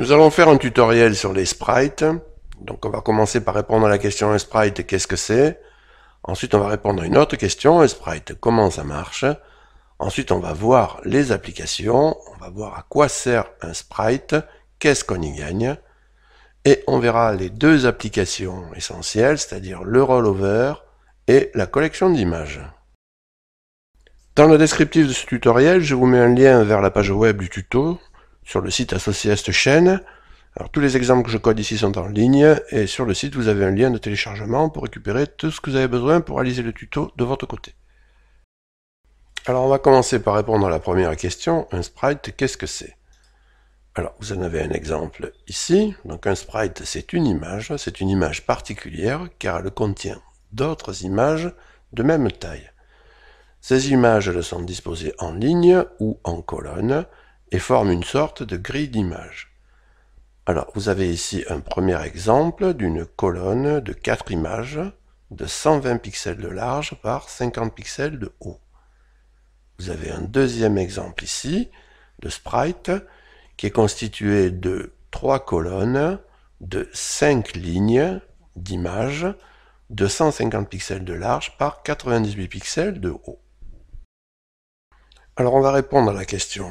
Nous allons faire un tutoriel sur les sprites. Donc on va commencer par répondre à la question un sprite, qu'est-ce que c'est Ensuite on va répondre à une autre question, un sprite, comment ça marche Ensuite on va voir les applications, on va voir à quoi sert un sprite, qu'est-ce qu'on y gagne Et on verra les deux applications essentielles, c'est-à-dire le rollover et la collection d'images. Dans le descriptif de ce tutoriel, je vous mets un lien vers la page web du tuto sur le site associé à cette chaîne. Alors tous les exemples que je code ici sont en ligne, et sur le site vous avez un lien de téléchargement pour récupérer tout ce que vous avez besoin pour réaliser le tuto de votre côté. Alors on va commencer par répondre à la première question, un sprite qu'est-ce que c'est Alors vous en avez un exemple ici, donc un sprite c'est une image, c'est une image particulière car elle contient d'autres images de même taille. Ces images sont disposées en ligne ou en colonne, et forme une sorte de grille d'images. Alors, vous avez ici un premier exemple d'une colonne de 4 images de 120 pixels de large par 50 pixels de haut. Vous avez un deuxième exemple ici de sprite qui est constitué de 3 colonnes de 5 lignes d'images de 150 pixels de large par 98 pixels de haut. Alors on va répondre à la question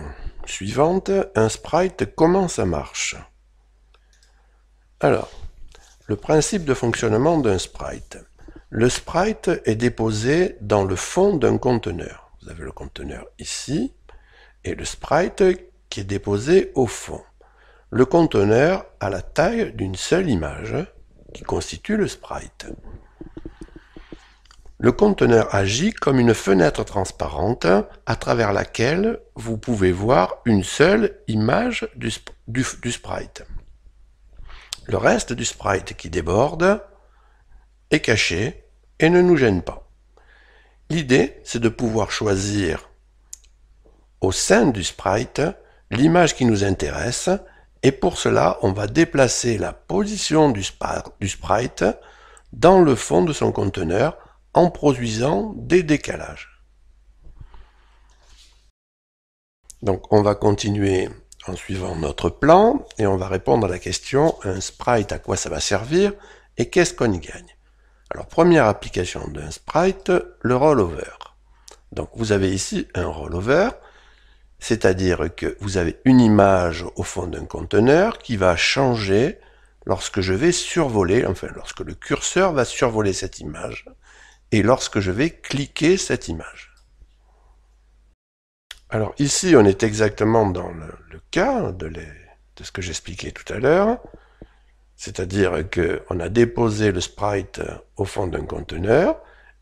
suivante, un sprite, comment ça marche Alors, le principe de fonctionnement d'un sprite. Le sprite est déposé dans le fond d'un conteneur. Vous avez le conteneur ici, et le sprite qui est déposé au fond. Le conteneur a la taille d'une seule image, qui constitue le sprite. Le conteneur agit comme une fenêtre transparente à travers laquelle vous pouvez voir une seule image du, sprite. Le reste du sprite qui déborde est caché et ne nous gêne pas. L'idée, c'est de pouvoir choisir au sein du sprite l'image qui nous intéresse et pour cela, on va déplacer la position du sprite dans le fond de son conteneur en produisant des décalages. Donc on va continuer en suivant notre plan et on va répondre à la question un sprite à quoi ça va servir et qu'est-ce qu'on y gagne. Alors première application d'un sprite, le rollover. Donc vous avez ici un rollover, c'est-à-dire que vous avez une image au fond d'un conteneur qui va changer lorsque je vais survoler, enfin lorsque le curseur va survoler cette image et lorsque je vais cliquer cette image. Alors ici, on est exactement dans le, cas de, de, ce que j'expliquais tout à l'heure, c'est-à-dire qu'on a déposé le sprite au fond d'un conteneur,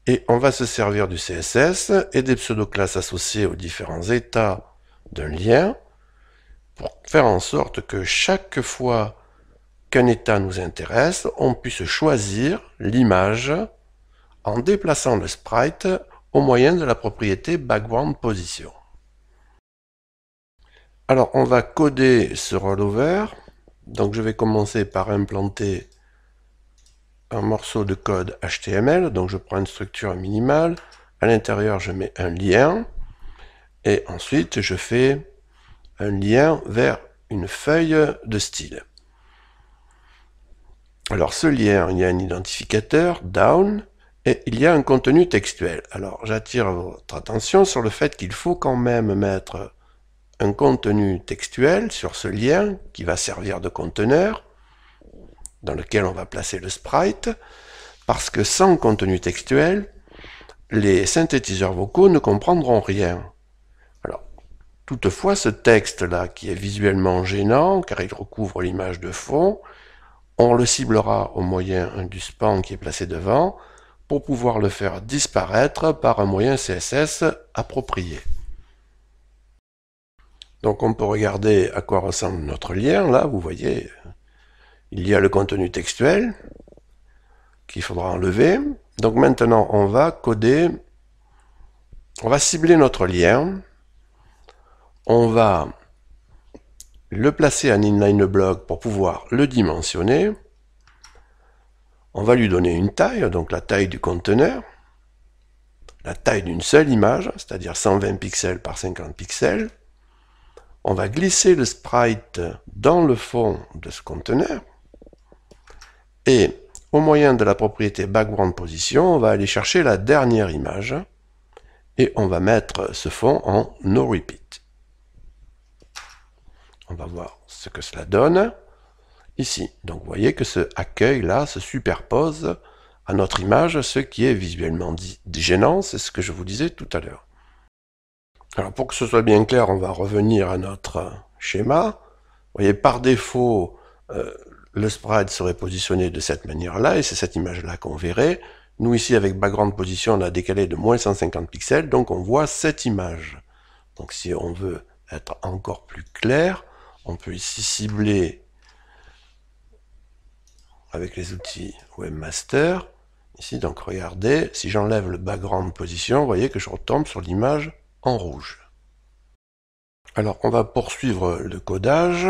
et on va se servir du CSS et des pseudo-classes associées aux différents états d'un lien pour faire en sorte que chaque fois qu'un état nous intéresse, on puisse choisir l'image en déplaçant le sprite au moyen de la propriété background position. Alors on va coder ce rollover. Donc je vais commencer par implanter un morceau de code HTML. Donc je prends une structure minimale. À l'intérieur je mets un lien. Et ensuite je fais un lien vers une feuille de style. Alors ce lien, il y a un identificateur, down, et il y a un contenu textuel. Alors j'attire votre attention sur le fait qu'il faut quand même mettre un contenu textuel sur ce lien qui va servir de conteneur dans lequel on va placer le sprite parce que sans contenu textuel, les synthétiseurs vocaux ne comprendront rien. Alors, toutefois, ce texte-là, qui est visuellement gênant, car il recouvre l'image de fond, on le ciblera au moyen du span qui est placé devant, pour pouvoir le faire disparaître par un moyen CSS approprié. Donc on peut regarder à quoi ressemble notre lien. Là, vous voyez, il y a le contenu textuel qu'il faudra enlever. Donc maintenant, on va coder, on va cibler notre lien. On va le placer en inline block pour pouvoir le dimensionner. On va lui donner une taille, donc la taille du conteneur, la taille d'une seule image, c'est-à-dire 120 pixels par 50 pixels. On va glisser le sprite dans le fond de ce conteneur. Et au moyen de la propriété background position, on va aller chercher la dernière image et on va mettre ce fond en no repeat. On va voir ce que cela donne ici. Donc vous voyez que ce accueil-là se superpose à notre image, ce qui est visuellement gênant, c'est ce que je vous disais tout à l'heure. Alors pour que ce soit bien clair, on va revenir à notre schéma. Vous voyez, par défaut, euh, le sprite serait positionné de cette manière-là, et c'est cette image-là qu'on verrait. Nous ici, avec background position, on a décalé de moins 150 pixels, donc on voit cette image. Donc si on veut être encore plus clair, on peut ici cibler avec les outils Webmaster, ici donc regardez, si j'enlève le background position, vous voyez que je retombe sur l'image en rouge. Alors on va poursuivre le codage.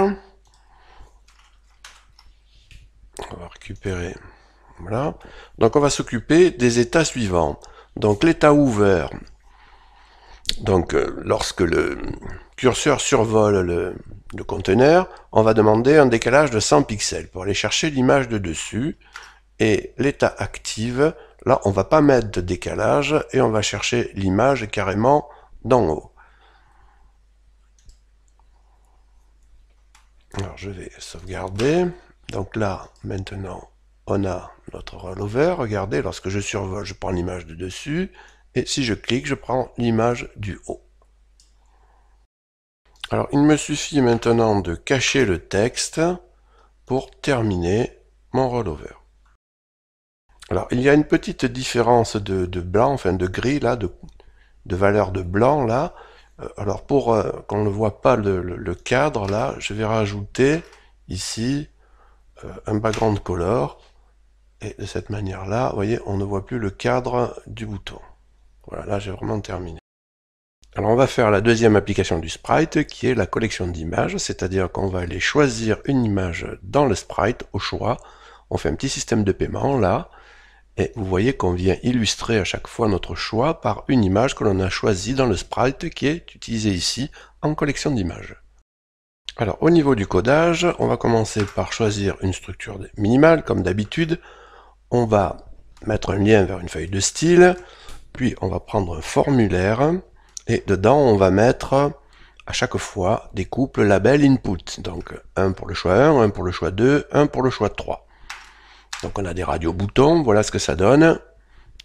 On va récupérer. Voilà. Donc on va s'occuper des états suivants. Donc l'état ouvert. Donc euh, lorsque le curseur survole le, de conteneur, on va demander un décalage de 100 pixels pour aller chercher l'image de dessus. Et l'état active, là on va pas mettre de décalage et on va chercher l'image carrément d'en haut. Alors je vais sauvegarder. Donc là, maintenant, on a notre rollover. Regardez, lorsque je survole, je prends l'image de dessus. Et si je clique, je prends l'image du haut. Alors, il me suffit maintenant de cacher le texte pour terminer mon rollover. Alors, il y a une petite différence de, blanc, enfin de gris, là, de, valeur de blanc, là. Euh, alors, pour euh, qu'on ne voit pas le, cadre, là, je vais rajouter ici euh, un background color. Et de cette manière-là, vous voyez, on ne voit plus le cadre du bouton. Voilà, là, j'ai vraiment terminé. Alors on va faire la deuxième application du sprite qui est la collection d'images, c'est-à-dire qu'on va aller choisir une image dans le sprite au choix. On fait un petit système de paiement là, et vous voyez qu'on vient illustrer à chaque fois notre choix par une image que l'on a choisie dans le sprite qui est utilisée ici en collection d'images. Alors au niveau du codage, on va commencer par choisir une structure minimale comme d'habitude. On va mettre un lien vers une feuille de style, puis on va prendre un formulaire. Et dedans, on va mettre à chaque fois des couples label input. Donc un pour le choix 1, un pour le choix 2, un pour le choix 3. Donc on a des radios boutons, voilà ce que ça donne.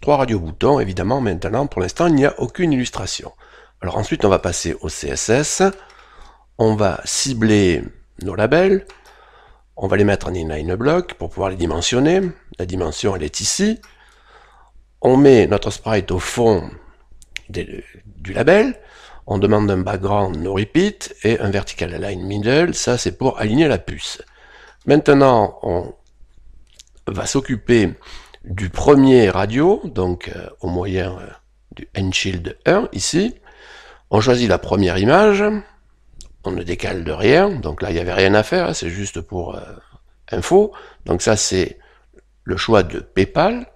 Trois radios boutons, évidemment, maintenant, pour l'instant, il n'y a aucune illustration. Alors ensuite, on va passer au CSS. On va cibler nos labels. On va les mettre en inline block pour pouvoir les dimensionner. La dimension, elle est ici. On met notre sprite au fond des, label. On demande un background no repeat et un vertical align middle. Ça, c'est pour aligner la puce. Maintenant, on va s'occuper du premier radio, donc euh, au moyen euh, du N-Shield 1 ici. On choisit la première image, on ne décale de rien, donc là il n'y avait rien à faire, hein, c'est juste pour euh, info. Donc ça c'est le choix de PayPal.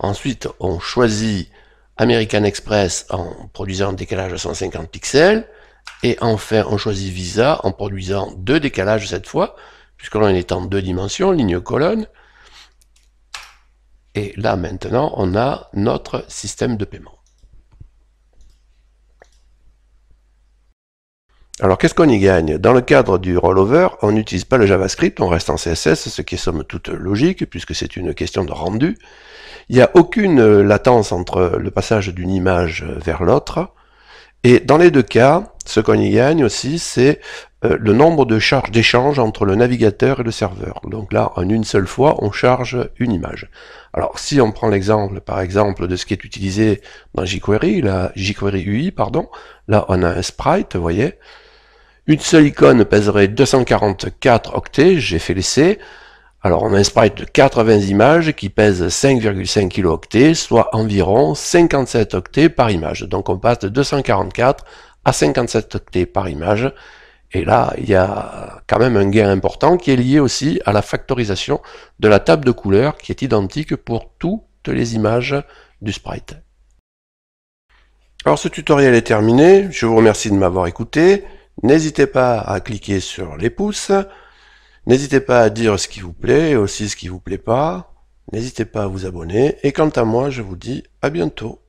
Ensuite on choisit American Express en produisant un décalage de 150 pixels. Et enfin, on choisit Visa en produisant deux décalages cette fois, puisque l'on est en deux dimensions, ligne-colonne. Et là, maintenant, on a notre système de paiement. Alors qu'est-ce qu'on y gagne Dans le cadre du rollover, on n'utilise pas le JavaScript, on reste en CSS, ce qui est somme toute logique, puisque c'est une question de rendu. Il n'y a aucune euh, latence entre le passage d'une image euh, vers l'autre. Et dans les deux cas, ce qu'on y gagne aussi, c'est euh, le nombre de charges d'échange entre le navigateur et le serveur. Donc là, en une seule fois, on charge une image. Alors si on prend l'exemple, par exemple, de ce qui est utilisé dans jQuery, la jQuery UI, pardon, là on a un sprite, vous voyez, une seule icône pèserait 244 octets, j'ai fait l'essai. Alors on a un sprite de 80 images qui pèse 5,5 kilooctets, soit environ 57 octets par image. Donc on passe de 244 à 57 octets par image. Et là, il y a quand même un gain important qui est lié aussi à la factorisation de la table de couleurs qui est identique pour toutes les images du sprite. Alors ce tutoriel est terminé, je vous remercie de m'avoir écouté. N'hésitez pas à cliquer sur les pouces. N'hésitez pas à dire ce qui vous plaît et aussi ce qui vous plaît pas. N'hésitez pas à vous abonner. Et quant à moi, je vous dis à bientôt.